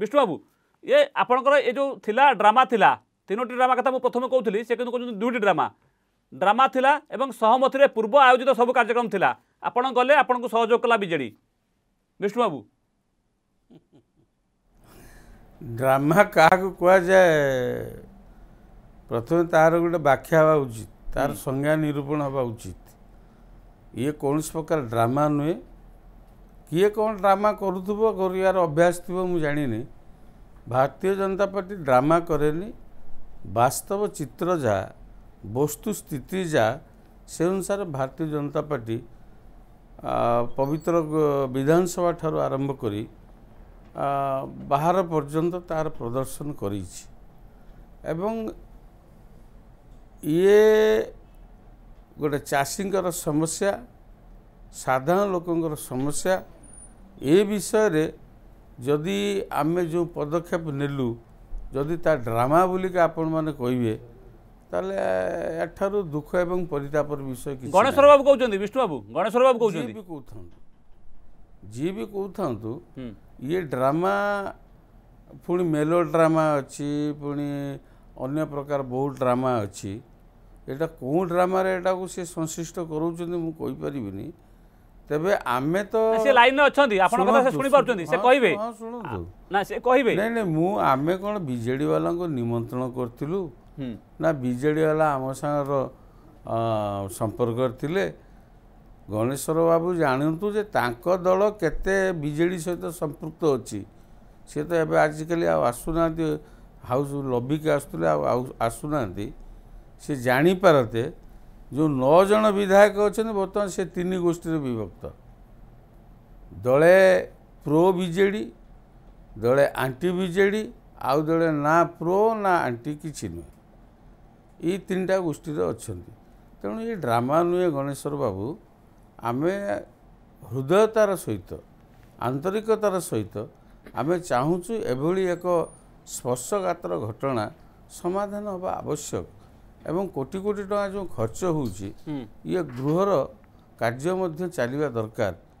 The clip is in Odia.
ବିଷ୍ଣୁ ବାବୁ ଏ ଆପଣଙ୍କର ଏ ଯେଉଁ ଥିଲା ଡ୍ରାମା ଥିଲା ତିନୋଟି ଡ୍ରାମା କଥା ମୁଁ ପ୍ରଥମେ କହୁଥିଲି ସେ କିନ୍ତୁ କହୁଛନ୍ତି ଦୁଇଟି ଡ୍ରାମା ଡ୍ରାମା ଥିଲା ଏବଂ ସହମତିରେ ପୂର୍ବ ଆୟୋଜିତ ସବୁ କାର୍ଯ୍ୟକ୍ରମ ଥିଲା ଆପଣ ଗଲେ ଆପଣଙ୍କୁ ସହଯୋଗ କଲା ବିଜେଡ଼ି ବିଷ୍ଣୁ ବାବୁ ଡ୍ରାମା କାହାକୁ କୁହାଯାଏ ପ୍ରଥମେ ତାହାର ଗୋଟେ ବ୍ୟାଖ୍ୟା ହେବା ଉଚିତ ତାର ସଂଜ୍ଞା ନିରୂପଣ ହେବା ଉଚିତ ଇଏ କୌଣସି ପ୍ରକାର ଡ୍ରାମା ନୁହେଁ କିଏ କ'ଣ ଡ୍ରାମା କରୁଥିବ କରିବାର ଅଭ୍ୟାସ ଥିବ ମୁଁ ଜାଣିନି ଭାରତୀୟ ଜନତା ପାର୍ଟି ଡ୍ରାମା କରେନି ବାସ୍ତବ ଚିତ୍ର ଯାହା ବସ୍ତୁସ୍ଥିତି ଯାହା ସେ ଅନୁସାରେ ଭାରତୀୟ ଜନତା ପାର୍ଟି ପବିତ୍ର ବିଧାନସଭା ଠାରୁ ଆରମ୍ଭ କରି ବାହାର ପର୍ଯ୍ୟନ୍ତ ତା'ର ପ୍ରଦର୍ଶନ କରିଛି ଏବଂ ଇଏ ଗୋଟେ ଚାଷୀଙ୍କର ସମସ୍ୟା ସାଧାରଣ ଲୋକଙ୍କର ସମସ୍ୟା ଏ ବିଷୟରେ ଯଦି ଆମେ ଯେଉଁ ପଦକ୍ଷେପ ନେଲୁ ଯଦି ତା ଡ୍ରାମା ବୋଲିକି ଆପଣମାନେ କହିବେ ତାହେଲେ ଏଠାରୁ ଦୁଃଖ ଏବଂ ପରିତାପର ବିଷୟ କିଛି ଗଣେଶ୍ୱର ବାବୁ କହୁଛନ୍ତି ବିଷ୍ଣୁ ବାବୁ ଗଣେଶ୍ୱର ବାବୁ କହୁଛନ୍ତି ବି କହୁଥାନ୍ତୁ ଯିଏ ବି କହୁଥାନ୍ତୁ ଇଏ ଡ୍ରାମା ପୁଣି ମେଲୋ ଡ୍ରାମା ଅଛି ପୁଣି ଅନ୍ୟ ପ୍ରକାର ବହୁ ଡ୍ରାମା ଅଛି ଏଇଟା କେଉଁ ଡ୍ରାମାରେ ଏଇଟାକୁ ସେ ସଂଶ୍ଳିଷ୍ଟ କରାଉଛନ୍ତି ମୁଁ କହିପାରିବିନି ତେବେ ଆମେ ତ ସେ ଲାଇନ୍ରେ ଅଛନ୍ତି ଆପଣଙ୍କ କଥା ସେ ଶୁଣି ପାରୁଛନ୍ତି ସେ କହିବେ ଶୁଣନ୍ତୁ ନା ସେ କହିବେ ନାଇଁ ନାଇଁ ମୁଁ ଆମେ କ'ଣ ବିଜେଡ଼ି ବାଲାଙ୍କୁ ନିମନ୍ତ୍ରଣ କରିଥିଲୁ ନା ବିଜେଡ଼ି ବାଲା ଆମ ସାଙ୍ଗର ସମ୍ପର୍କରେ ଥିଲେ ଗଣେଶ୍ୱର ବାବୁ ଜାଣନ୍ତୁ ଯେ ତାଙ୍କ ଦଳ କେତେ ବିଜେଡ଼ି ସହିତ ସମ୍ପୃକ୍ତ ଅଛି ସିଏ ତ ଏବେ ଆଜିକାଲି ଆଉ ଆସୁନାହାନ୍ତି ହାଉସ୍ ଲବିକି ଆସୁଥିଲେ ଆଉ ଆସୁନାହାନ୍ତି ସେ ଜାଣିପାରନ୍ତେ ଯେଉଁ ନଅ ଜଣ ବିଧାୟକ ଅଛନ୍ତି ବର୍ତ୍ତମାନ ସେ ତିନି ଗୋଷ୍ଠୀରେ ବିଭକ୍ତ ଦଳେ ପ୍ରୋ ବିଜେଡ଼ି ଦଳେ ଆଣ୍ଟି ବିଜେଡ଼ି ଆଉ ଦଳେ ନା ପ୍ରୋ ନା ଆଣ୍ଟି କିଛି ନୁହେଁ ଏଇ ତିନିଟା ଗୋଷ୍ଠୀରେ ଅଛନ୍ତି ତେଣୁ ଏ ଡ୍ରାମା ନୁହେଁ ଗଣେଶ୍ୱର ବାବୁ ଆମେ ହୃଦୟତାର ସହିତ ଆନ୍ତରିକତାର ସହିତ ଆମେ ଚାହୁଁଛୁ ଏଭଳି ଏକ ସ୍ପର୍ଶକାତର ଘଟଣା ସମାଧାନ ହେବା ଆବଶ୍ୟକ ଏବଂ କୋଟି କୋଟି ଟଙ୍କା ଯେଉଁ ଖର୍ଚ୍ଚ ହେଉଛି ଇଏ ଗୃହର କାର୍ଯ୍ୟ ମଧ୍ୟ ଚାଲିବା ଦରକାର